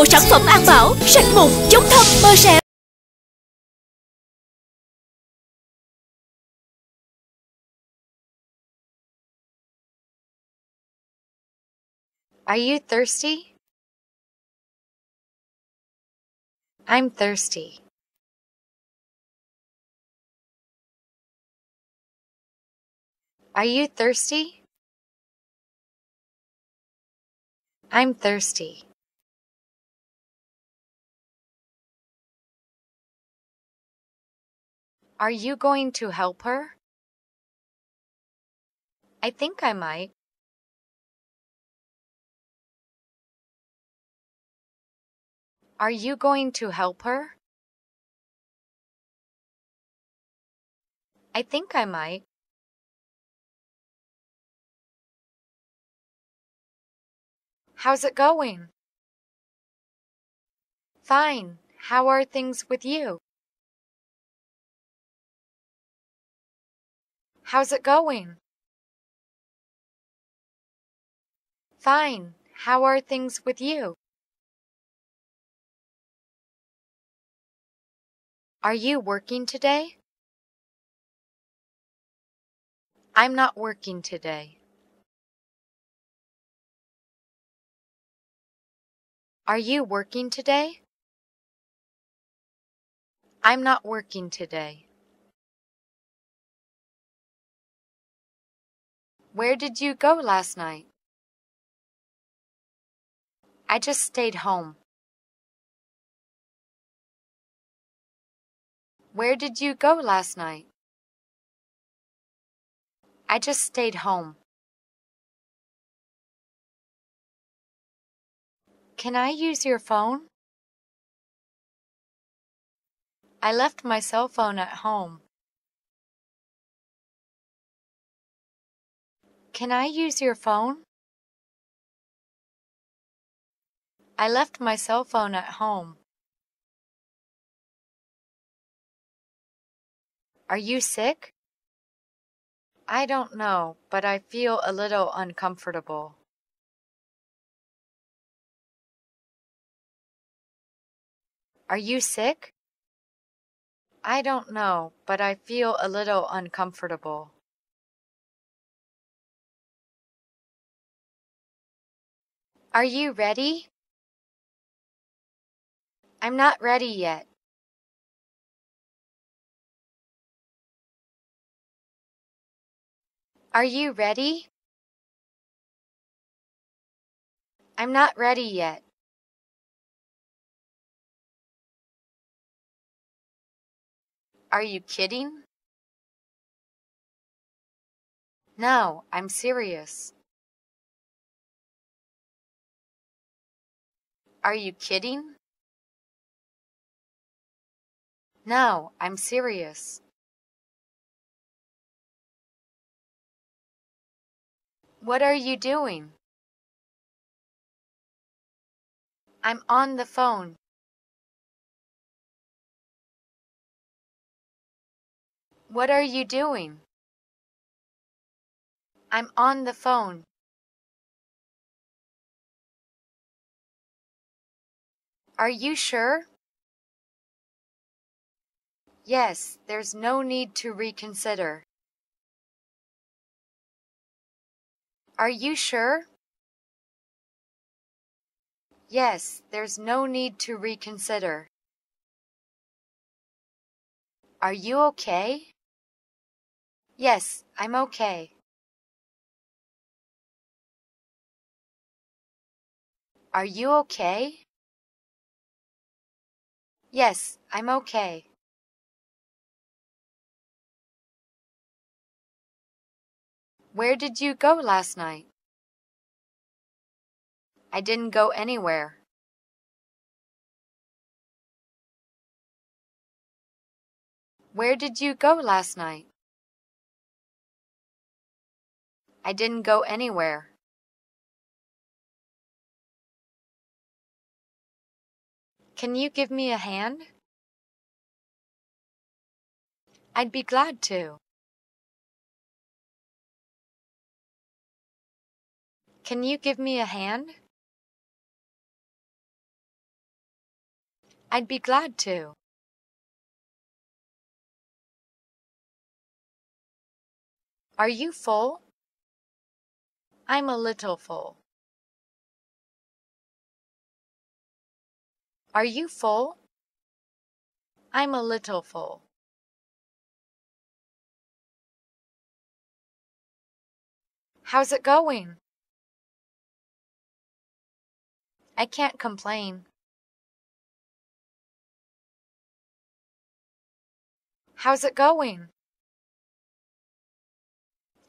bộ sản phẩm an bảo Sạch mụn, chống thâm, mơ sẹo Are you thirsty? I'm thirsty. Are you thirsty? I'm thirsty. Are you going to help her? I think I might. Are you going to help her? I think I might. How's it going? Fine. How are things with you? How's it going? Fine. How are things with you? Are you working today? I'm not working today. Are you working today? I'm not working today. Where did you go last night? I just stayed home. Where did you go last night? I just stayed home. Can I use your phone? I left my cell phone at home. Can I use your phone? I left my cell phone at home. Are you sick? I don't know, but I feel a little uncomfortable. Are you sick? I don't know, but I feel a little uncomfortable. Are you ready? I'm not ready yet. Are you ready? I'm not ready yet. Are you kidding? No, I'm serious. Are you kidding? No, I'm serious. What are you doing? I'm on the phone. What are you doing? I'm on the phone. Are you sure? Yes, there's no need to reconsider. Are you sure? Yes, there's no need to reconsider. Are you okay? Yes, I'm okay. Are you okay? Yes, I'm okay. Where did you go last night? I didn't go anywhere. Where did you go last night? I didn't go anywhere. Can you give me a hand? I'd be glad to. Can you give me a hand? I'd be glad to. Are you full? I'm a little full. Are you full? I'm a little full. How's it going? I can't complain. How's it going?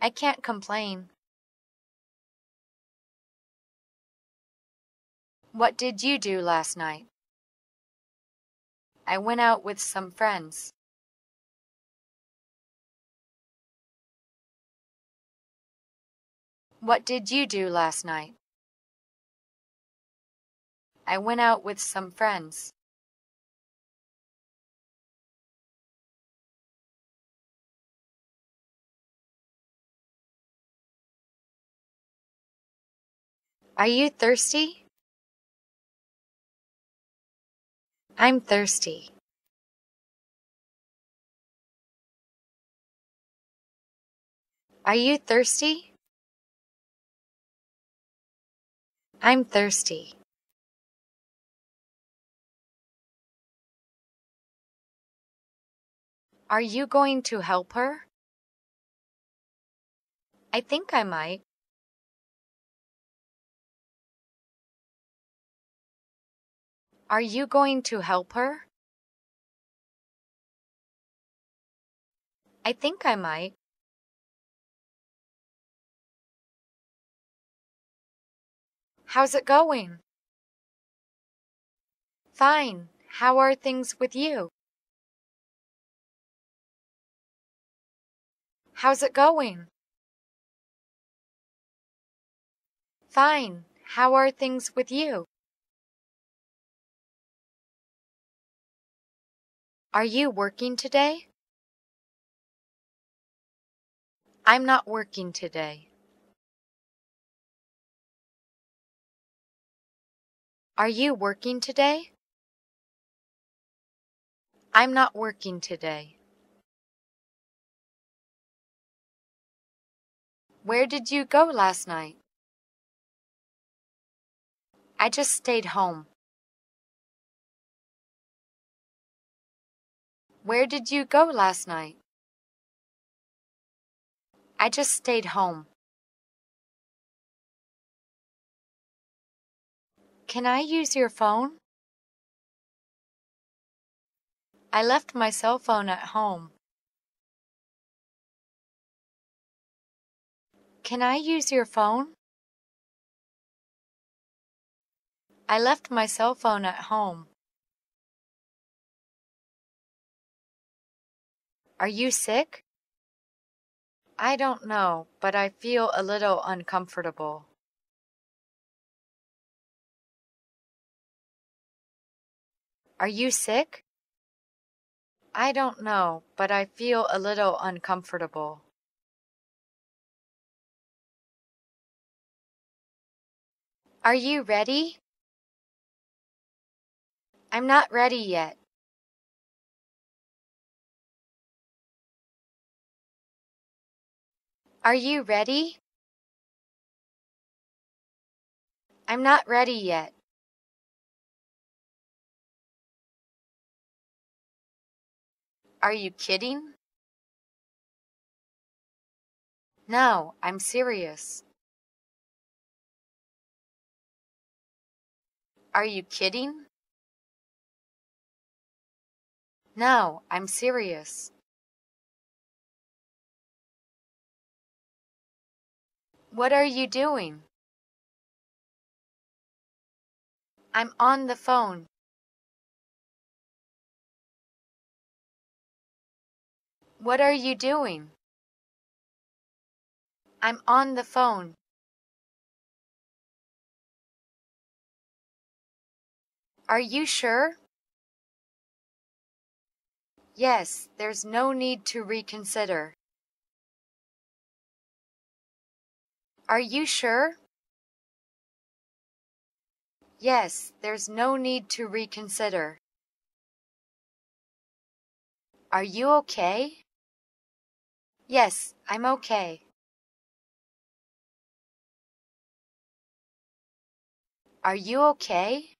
I can't complain. What did you do last night? I went out with some friends. What did you do last night? I went out with some friends. Are you thirsty? I'm thirsty. Are you thirsty? I'm thirsty. Are you going to help her? I think I might. Are you going to help her? I think I might. How's it going? Fine. How are things with you? How's it going? Fine. How are things with you? Are you working today? I'm not working today. Are you working today? I'm not working today. Where did you go last night? I just stayed home. Where did you go last night? I just stayed home. Can I use your phone? I left my cell phone at home. Can I use your phone? I left my cell phone at home. Are you sick? I don't know, but I feel a little uncomfortable. Are you sick? I don't know, but I feel a little uncomfortable. Are you ready? I'm not ready yet. Are you ready? I'm not ready yet. Are you kidding? No, I'm serious. Are you kidding? No, I'm serious. What are you doing? I'm on the phone. What are you doing? I'm on the phone. Are you sure? Yes, there's no need to reconsider. Are you sure? Yes, there's no need to reconsider. Are you okay? Yes, I'm okay. Are you okay?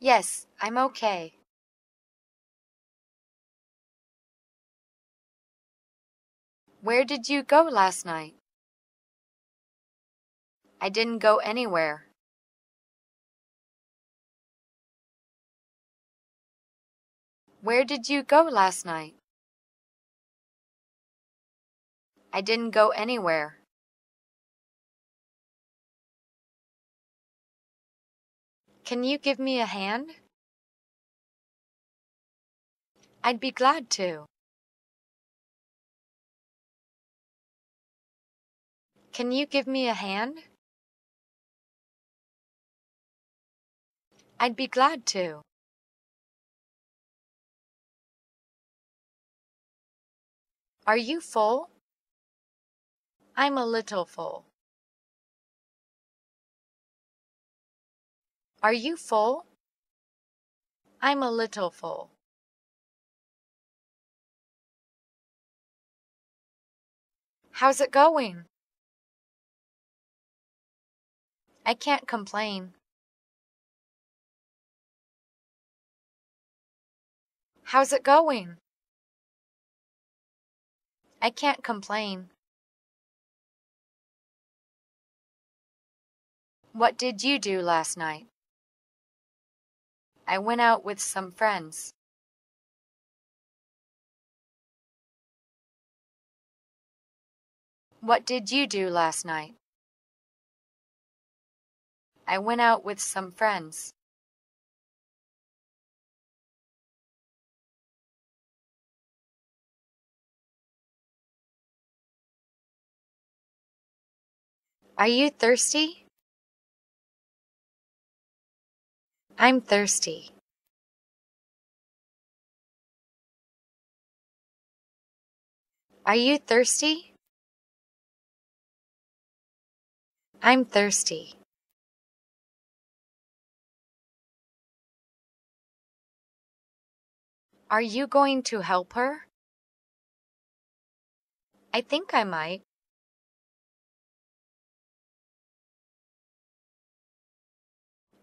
Yes, I'm okay. Where did you go last night? I didn't go anywhere. Where did you go last night? I didn't go anywhere. Can you give me a hand? I'd be glad to. Can you give me a hand? I'd be glad to. Are you full? I'm a little full. Are you full? I'm a little full. How's it going? I can't complain. How's it going? I can't complain. What did you do last night? I went out with some friends. What did you do last night? I went out with some friends. Are you thirsty? I'm thirsty. Are you thirsty? I'm thirsty. Are you going to help her? I think I might.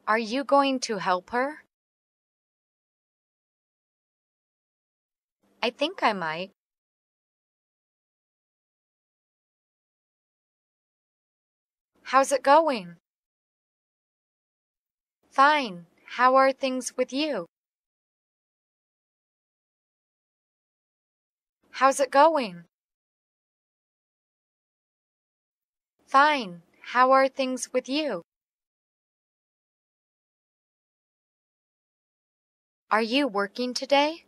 Are you going to help her? I think I might. How's it going? Fine. How are things with you? How's it going? Fine. How are things with you? Are you working today?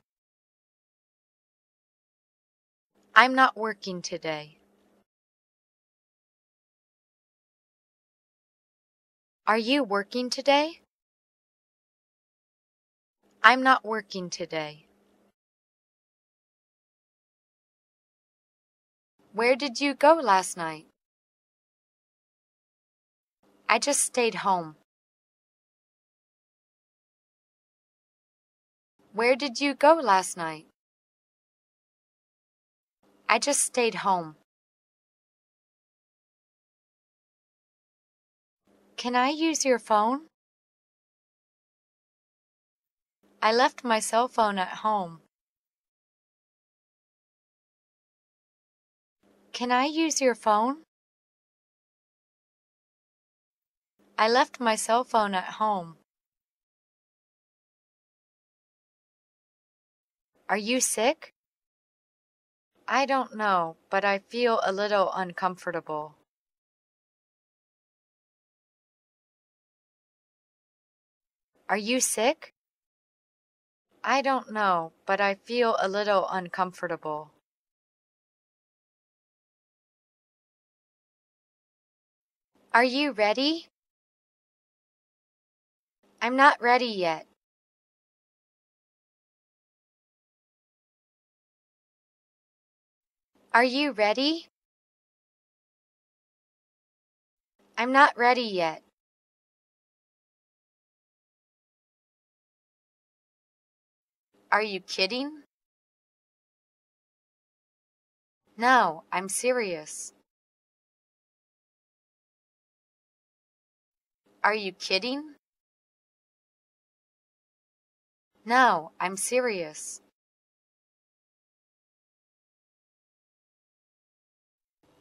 I'm not working today. Are you working today? I'm not working today. Where did you go last night? I just stayed home. Where did you go last night? I just stayed home. Can I use your phone? I left my cell phone at home. Can I use your phone? I left my cell phone at home. Are you sick? I don't know, but I feel a little uncomfortable. Are you sick? I don't know, but I feel a little uncomfortable. Are you ready? I'm not ready yet. Are you ready? I'm not ready yet. Are you kidding? No, I'm serious. Are you kidding? No, I'm serious.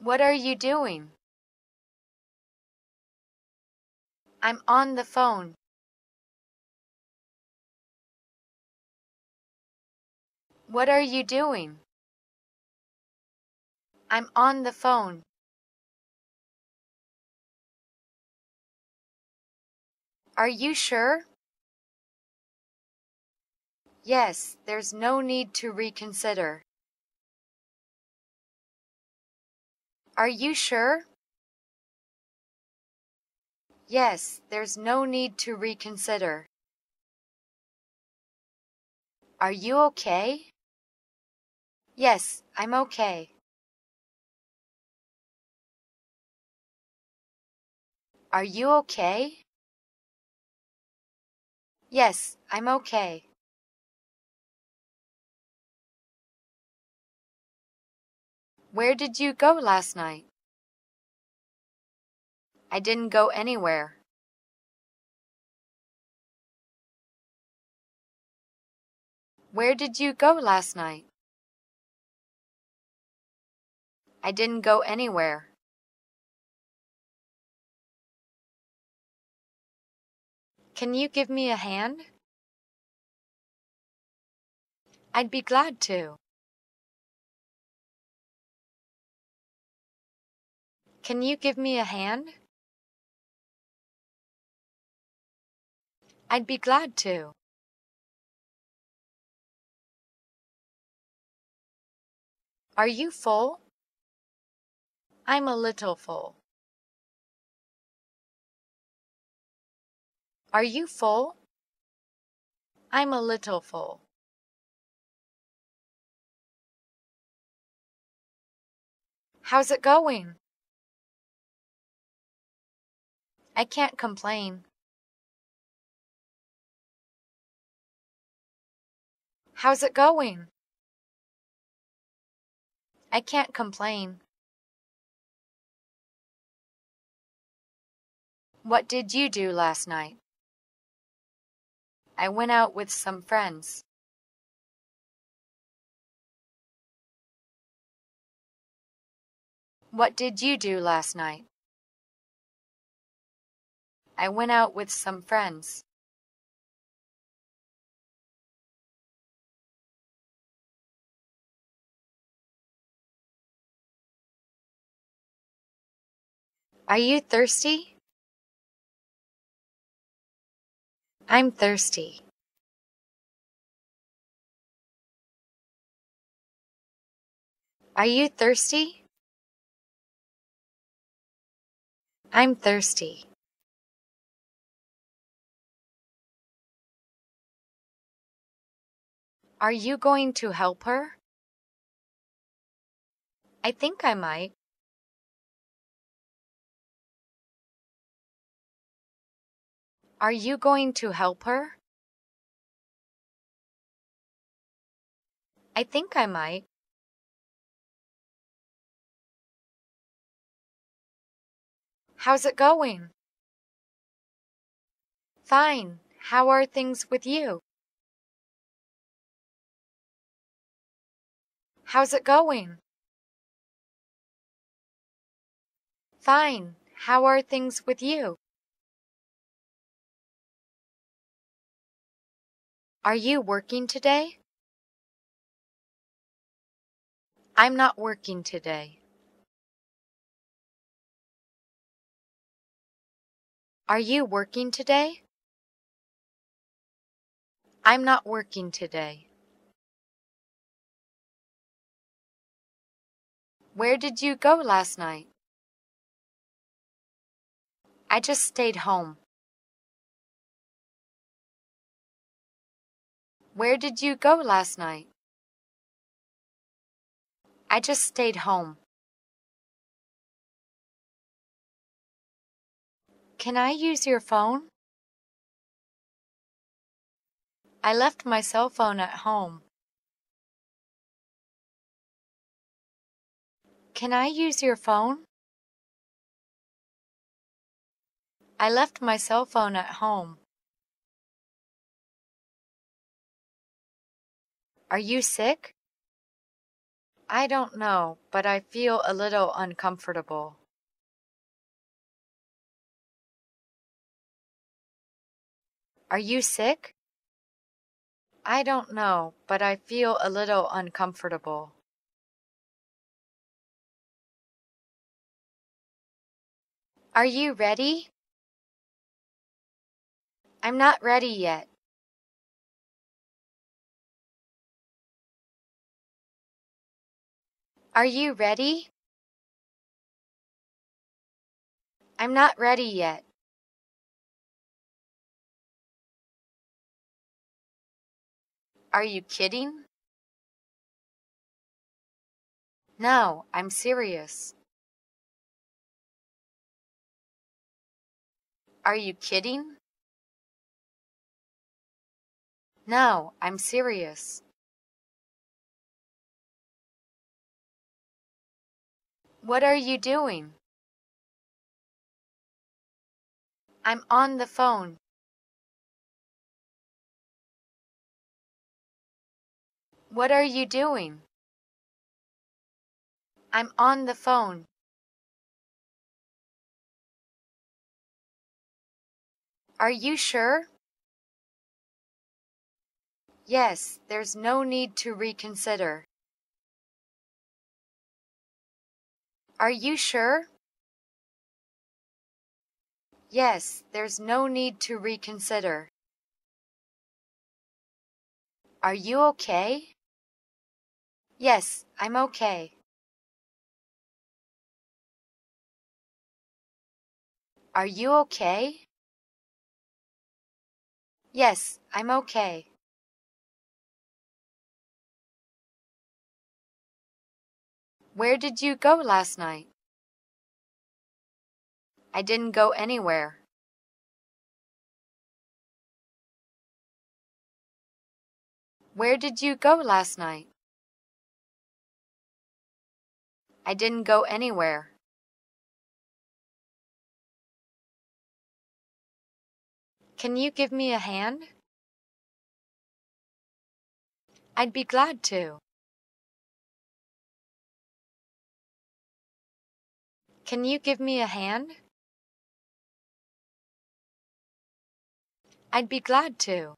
What are you doing? I'm on the phone. What are you doing? I'm on the phone. Are you sure? Yes, there's no need to reconsider. Are you sure? Yes, there's no need to reconsider. Are you okay? Yes, I'm okay. Are you okay? Yes, I'm okay. Where did you go last night? I didn't go anywhere. Where did you go last night? I didn't go anywhere. Can you give me a hand? I'd be glad to. Can you give me a hand? I'd be glad to. Are you full? I'm a little full. Are you full? I'm a little full. How's it going? I can't complain. How's it going? I can't complain. What did you do last night? I went out with some friends. What did you do last night? I went out with some friends. Are you thirsty? I'm thirsty. Are you thirsty? I'm thirsty. Are you going to help her? I think I might. Are you going to help her? I think I might. How's it going? Fine. How are things with you? How's it going? Fine. How are things with you? Are you working today? I'm not working today. Are you working today? I'm not working today. Where did you go last night? I just stayed home. Where did you go last night? I just stayed home. Can I use your phone? I left my cell phone at home. Can I use your phone? I left my cell phone at home. Are you sick? I don't know, but I feel a little uncomfortable. Are you sick? I don't know, but I feel a little uncomfortable. Are you ready? I'm not ready yet. Are you ready? I'm not ready yet. Are you kidding? No, I'm serious. Are you kidding? No, I'm serious. What are you doing? I'm on the phone. What are you doing? I'm on the phone. Are you sure? Yes, there's no need to reconsider. Are you sure? Yes, there's no need to reconsider. Are you okay? Yes, I'm okay. Are you okay? Yes, I'm okay. Where did you go last night? I didn't go anywhere. Where did you go last night? I didn't go anywhere. Can you give me a hand? I'd be glad to. Can you give me a hand? I'd be glad to.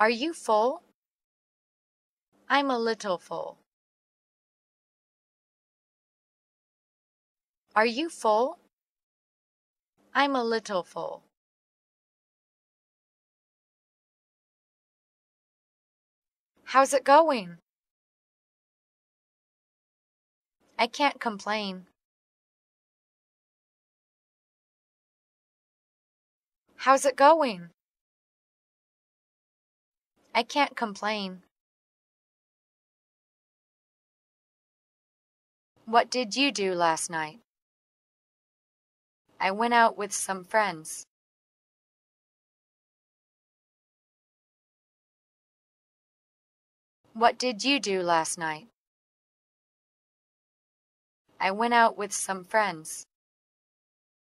Are you full? I'm a little full. Are you full? I'm a little full. How's it going? I can't complain. How's it going? I can't complain. What did you do last night? I went out with some friends. What did you do last night? I went out with some friends.